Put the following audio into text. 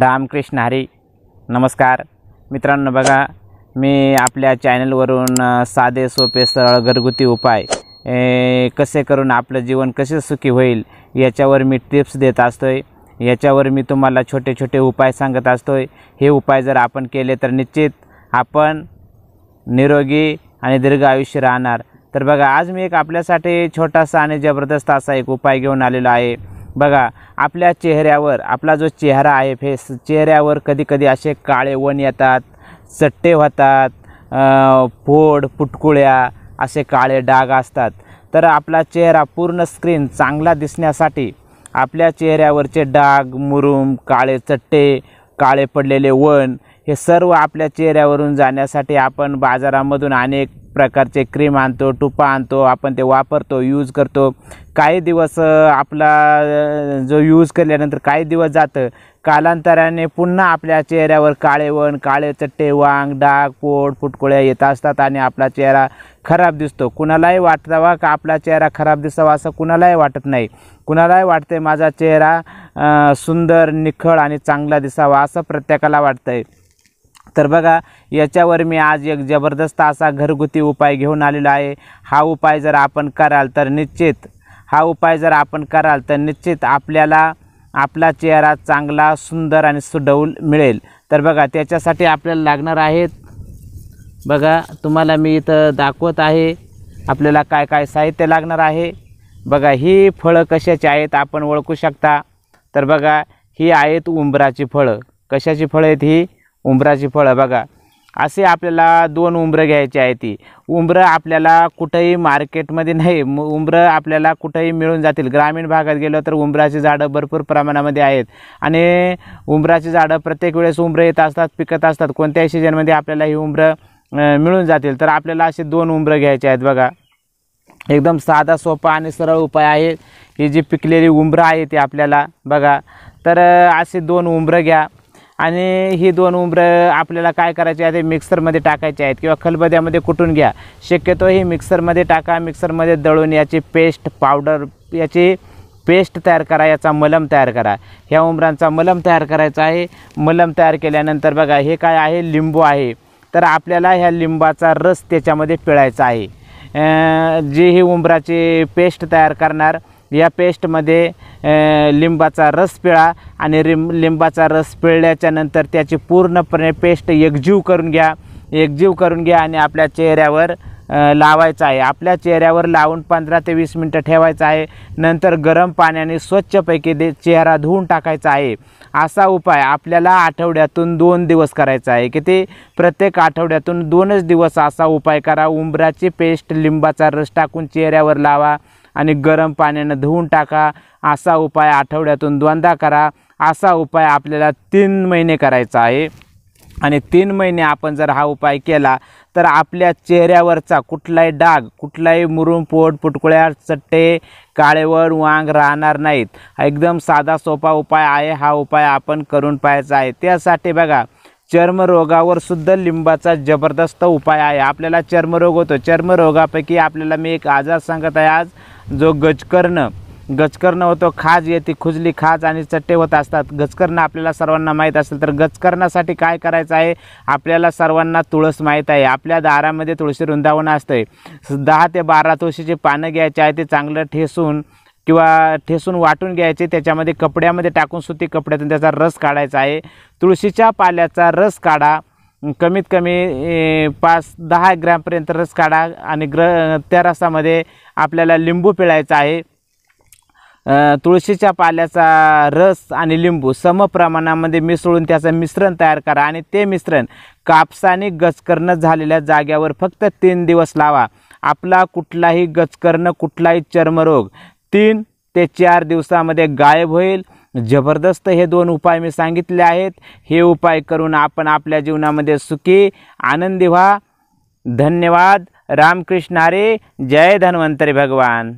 रामकृष्ण हरी नमस्कार मित्रांनो बघा मी आपल्या चॅनलवरून साधे सोपे सरळ घरगुती उपाय कसे करून आपलं जीवन कसे सुखी होईल याच्यावर मी टिप्स देत असतो आहे याच्यावर मी तुम्हाला छोटे छोटे उपाय सांगत असतो आहे हे उपाय जर आपण केले तर निश्चित आपण निरोगी आणि दीर्घ आयुष्य राहणार तर बघा आज मी एक आपल्यासाठी छोटासा आणि जबरदस्त असा एक उपाय घेऊन आलेलो आहे बघा आपल्या चेहऱ्यावर आपला जो चेहरा आहे फेस चेहऱ्यावर कधीकधी असे काळे वण येतात चट्टे होतात फोड पुटकुळ्या असे काळे डाग असतात तर आपला चेहरा पूर्ण स्क्रीन चांगला दिसण्यासाठी आपल्या चेहऱ्यावरचे डाग मुरुम काळे चट्टे काळे पडलेले वण हे सर्व आपल्या चेहऱ्यावरून जाण्यासाठी आपण बाजारामधून अनेक प्रकारचे क्रीम आणतो टुपा आणतो आपण ते वापरतो यूज करतो काही दिवस आपला जो यूज केल्यानंतर काही दिवस जातं कालांतराने पुन्हा आपल्या चेहऱ्यावर काळेवण काळे चट्टे वांग डाग पोट फुटकुळ्या येत असतात आणि आपला चेहरा खराब दिसतो कुणालाही वाटावा का आपला चेहरा खराब दिसावा असं कुणालाही वाटत नाही कुणालाही वाटते माझा चेहरा सुंदर निखळ आणि चांगला दिसावा असं प्रत्येकाला वाटतं आहे तर बघा याच्यावर मी आज एक जबरदस्त असा घरगुती उपाय घेऊन आलेलो आहे हा उपाय जर आपण कराल तर निश्चित हा उपाय जर आपण कराल तर निश्चित आपल्याला आपला चेहरा चांगला सुंदर आणि सुडौल मिळेल तर बघा त्याच्यासाठी आपल्याला लागणार आहेत बघा तुम्हाला मी इथं दाखवत आहे आपल्याला काय काय साहित्य लागणार आहे बघा ही फळं कशाची आहेत आपण ओळखू शकता तर बघा ही आहेत उंबराची फळं कशाची फळं आहेत ही उंबराची फळं बघा असे आपल्याला दोन उंबरं घ्यायची आहे ती उंबरं आपल्याला कुठंही मार्केटमध्ये नाही उंबरं आपल्याला कुठंही मिळून जातील ग्रामीण भागात गेलो तर उंबराची झाडं भरपूर प्रमाणामध्ये आहेत आणि उंबराची झाडं प्रत्येक वेळेस उंबरं येत असतात पिकत असतात कोणत्याही सीजनमध्ये आपल्याला ही उंबरं मिळून जातील तर आपल्याला असे दोन उंबरं घ्यायचे आहेत बघा एकदम साधा सोपा आणि सरळ उपाय आहे ही जी पिकलेली उंबरं आहे ती आपल्याला बघा तर असे दोन उंबरं घ्या आणि ही दोन उंबरं आपल्याला काय करायची आहे ते मिक्सरमध्ये टाकायचे आहेत किंवा खलबद्यामध्ये कुठून घ्या शक्यतो ही मिक्सरमध्ये टाका मिक्सरमध्ये दळून याची पेस्ट पावडर याची पेस्ट तयार करा याचा मलम तयार करा ह्या उंबरांचा मलम तयार करायचा आहे मलम तयार केल्यानंतर बघा हे काय आहे लिंबू आहे तर आपल्याला ह्या लिंबाचा रस त्याच्यामध्ये पिळायचा आहे जी ही उंबराची पेस्ट तयार करणार या पेस्टमध्ये लिंबाचा रस पिळा आणि रिम लिंबाचा रस पिळल्याच्यानंतर त्याची पूर्णपणे पेस्ट एकजीव करून घ्या एकजीव करून घ्या आणि आपल्या चेहऱ्यावर लावायचा आहे आपल्या चेहऱ्यावर लावून पंधरा ते वीस मिनटं ठेवायचं आहे नंतर गरम पाण्याने स्वच्छपैकी दे चेहरा धुवून टाकायचा आहे असा उपाय आपल्याला आठवड्यातून दोन दिवस करायचा आहे की ते प्रत्येक आठवड्यातून दोनच दिवस असा उपाय करा उंबराची पेस्ट लिंबाचा रस टाकून चेहऱ्यावर लावा आणि गरम पाण्यानं धुवून टाका असा उपाय आठवड्यातून द्वंदा करा असा उपाय आपल्याला तीन महिने करायचा आहे आणि तीन महिने आपण जर हा उपाय केला तर आपल्या चेहऱ्यावरचा कुठलाही डाग कुठलाही मुरुम पोट पुटकुळ्या चट्टे काळेवर वांग राहणार नाहीत एकदम साधा सोपा उपाय आहे हा उपाय आपण करून पाहायचा आहे त्यासाठी बघा चर्मरोगावर सुद्धा लिंबाचा जबरदस्त उपाय आहे आपल्याला चर्मरोग होतो चर्मरोगापैकी आपल्याला मी एक आजार सांगत आहे आज जो गजकर्ण गजकर्ण होतो खाज येते खुजली खाज आणि चट्टे होत असतात गजकर्ण आपल्याला सर्वांना माहीत असेल तर गजकर्णासाठी काय करायचं आहे आपल्याला सर्वांना तुळस माहीत आहे आपल्या दारामध्ये तुळशी रुंदावणं असते दहा ते बारा तुळशीचे पानं घ्यायचे आहे ते चांगलं ठेसून किंवा ठेसून वाटून घ्यायचे त्याच्यामध्ये कपड्यामध्ये टाकून सुती कपड्यातून त्याचा रस काढायचा आहे तुळशीच्या पाल्याचा रस काढा कमीत कमी पाच दहा ग्रॅमपर्यंत रस काढा आणि ग्र त्या रसामध्ये आपल्याला लिंबू पिळायचा आहे तुळशीच्या पाल्याचा रस आणि लिंबू समप्रमाणामध्ये मिसळून त्याचं मिश्रण तयार करा आणि ते मिश्रण कापसाने गचकरणं झालेल्या जाग्यावर फक्त तीन दिवस लावा आपला कुठलाही गचकरणं कुठलाही चर्मरोग तीन ते चार दिवसामध्ये गायब होईल जबरदस्त हे दोन उपाय मैं संगित हे उपाय करून आपण आपल्या जीवनामध्ये सुखी आनंदी वहा धन्यवाद रामकृष्ण हरे जय धन्वंतरी भगवान